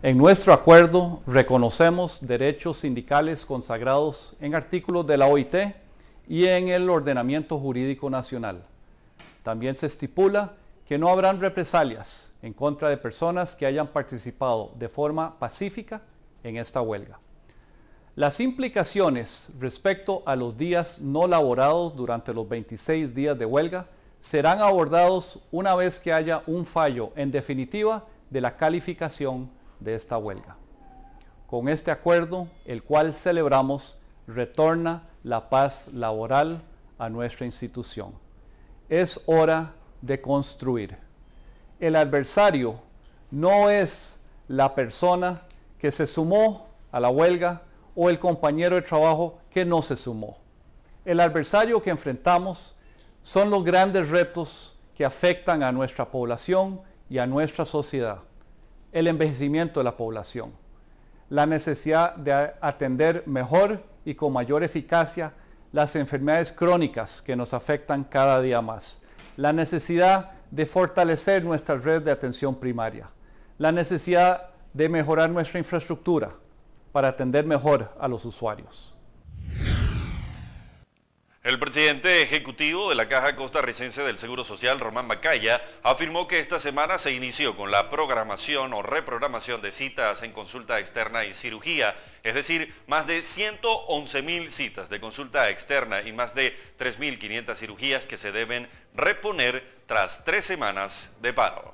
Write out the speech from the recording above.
En nuestro acuerdo reconocemos derechos sindicales consagrados en artículos de la OIT y en el ordenamiento jurídico nacional. También se estipula que no habrán represalias en contra de personas que hayan participado de forma pacífica en esta huelga. Las implicaciones respecto a los días no laborados durante los 26 días de huelga serán abordados una vez que haya un fallo en definitiva de la calificación de esta huelga. Con este acuerdo, el cual celebramos, retorna la paz laboral a nuestra institución. Es hora de construir. El adversario no es la persona que se sumó a la huelga o el compañero de trabajo que no se sumó. El adversario que enfrentamos son los grandes retos que afectan a nuestra población y a nuestra sociedad el envejecimiento de la población, la necesidad de atender mejor y con mayor eficacia las enfermedades crónicas que nos afectan cada día más, la necesidad de fortalecer nuestra red de atención primaria, la necesidad de mejorar nuestra infraestructura para atender mejor a los usuarios. El presidente ejecutivo de la Caja Costarricense del Seguro Social, Román Macaya, afirmó que esta semana se inició con la programación o reprogramación de citas en consulta externa y cirugía, es decir, más de 111 mil citas de consulta externa y más de 3.500 cirugías que se deben reponer tras tres semanas de paro.